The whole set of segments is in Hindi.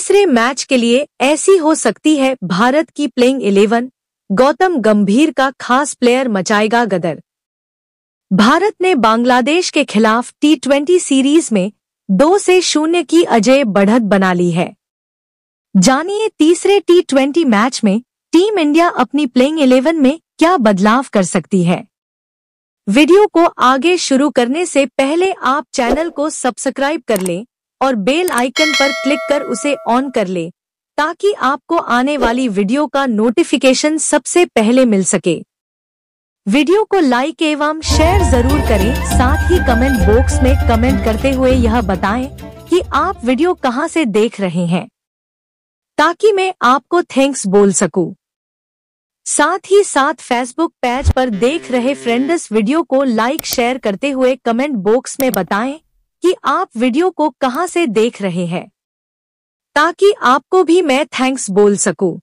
तीसरे मैच के लिए ऐसी हो सकती है भारत की प्लेइंग इलेवन गौतम गंभीर का खास प्लेयर मचाएगा गदर भारत ने बांग्लादेश के खिलाफ टी ट्वेंटी सीरीज में दो से शून्य की अजय बढ़त बना ली है जानिए तीसरे टी ट्वेंटी मैच में टीम इंडिया अपनी प्लेइंग इलेवन में क्या बदलाव कर सकती है वीडियो को आगे शुरू करने से पहले आप चैनल को सब्सक्राइब कर लें और बेल आइकन पर क्लिक कर उसे ऑन कर ले ताकि आपको आने वाली वीडियो का नोटिफिकेशन सबसे पहले मिल सके वीडियो को लाइक एवं शेयर जरूर करें साथ ही कमेंट बॉक्स में कमेंट करते हुए यह बताएं कि आप वीडियो कहां से देख रहे हैं ताकि मैं आपको थैंक्स बोल सकूं। साथ ही साथ फेसबुक पेज पर देख रहे फ्रेंड्स वीडियो को लाइक शेयर करते हुए कमेंट बॉक्स में बताएं कि आप वीडियो को कहां से देख रहे हैं ताकि आपको भी मैं थैंक्स बोल सकूं।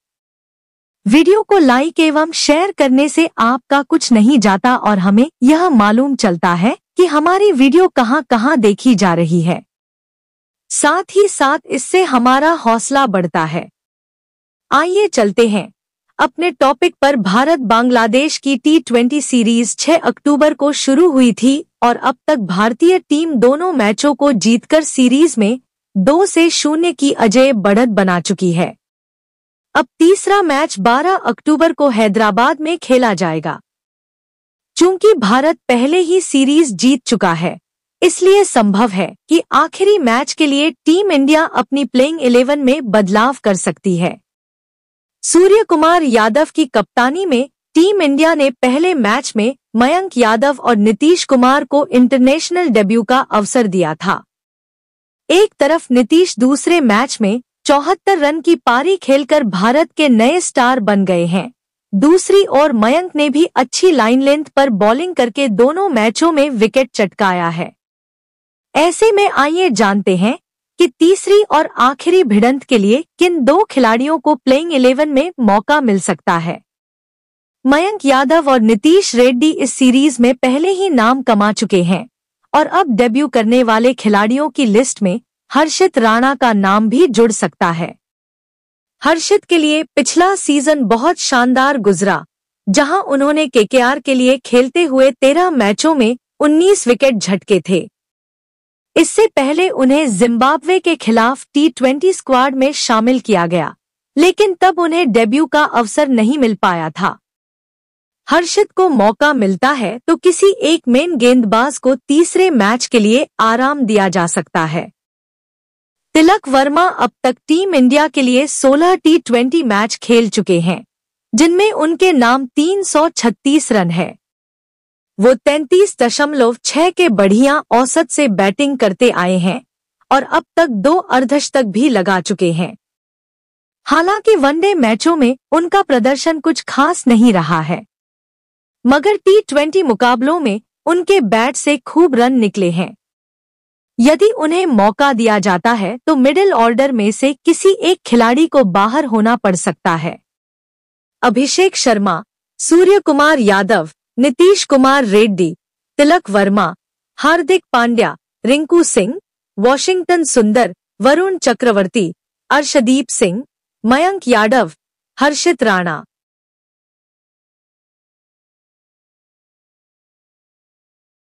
वीडियो को लाइक एवं शेयर करने से आपका कुछ नहीं जाता और हमें यह मालूम चलता है कि हमारी वीडियो कहां कहां देखी जा रही है साथ ही साथ इससे हमारा हौसला बढ़ता है आइए चलते हैं अपने टॉपिक पर भारत बांग्लादेश की टी ट्वेंटी सीरीज 6 अक्टूबर को शुरू हुई थी और अब तक भारतीय टीम दोनों मैचों को जीतकर सीरीज में दो से शून्य की अजय बढ़त बना चुकी है अब तीसरा मैच 12 अक्टूबर को हैदराबाद में खेला जाएगा चूंकि भारत पहले ही सीरीज जीत चुका है इसलिए संभव है कि आखिरी मैच के लिए टीम इंडिया अपनी प्लेइंग इलेवन में बदलाव कर सकती है सूर्य कुमार यादव की कप्तानी में टीम इंडिया ने पहले मैच में मयंक यादव और नीतीश कुमार को इंटरनेशनल डेब्यू का अवसर दिया था एक तरफ नीतीश दूसरे मैच में चौहत्तर रन की पारी खेलकर भारत के नए स्टार बन गए हैं दूसरी ओर मयंक ने भी अच्छी लाइन लेंथ पर बॉलिंग करके दोनों मैचों में विकेट चटकाया है ऐसे में आइए जानते हैं कि तीसरी और आखिरी भिड़ंत के लिए किन दो खिलाड़ियों को प्लेइंग इलेवन में मौका मिल सकता है मयंक यादव और नीतीश रेड्डी इस सीरीज में पहले ही नाम कमा चुके हैं और अब डेब्यू करने वाले खिलाड़ियों की लिस्ट में हर्षित राणा का नाम भी जुड़ सकता है हर्षित के लिए पिछला सीजन बहुत शानदार गुजरा जहां उन्होंने केकेआर के लिए खेलते हुए तेरह मैचों में उन्नीस विकेट झटके थे इससे पहले उन्हें जिम्बाब्वे के खिलाफ टी ट्वेंटी स्क्वाड में शामिल किया गया लेकिन तब उन्हें डेब्यू का अवसर नहीं मिल पाया था हर्षित को मौका मिलता है तो किसी एक मेन गेंदबाज को तीसरे मैच के लिए आराम दिया जा सकता है तिलक वर्मा अब तक टीम इंडिया के लिए 16 टी ट्वेंटी मैच खेल चुके हैं जिनमें उनके नाम 336 रन है वो तैतीस दशमलव छह के बढ़िया औसत से बैटिंग करते आए हैं और अब तक दो अर्धशतक भी लगा चुके हैं हालांकि वनडे मैचों में उनका प्रदर्शन कुछ खास नहीं रहा है मगर टी ट्वेंटी मुकाबलों में उनके बैट से खूब रन निकले हैं यदि उन्हें मौका दिया जाता है तो मिडिल ऑर्डर में से किसी एक खिलाड़ी को बाहर होना पड़ सकता है अभिषेक शर्मा सूर्य कुमार यादव नीतीश कुमार रेड्डी तिलक वर्मा हार्दिक पांड्या रिंकू सिंह वॉशिंगटन सुंदर वरुण चक्रवर्ती अर्शदीप सिंह मयंक यादव हर्षित राणा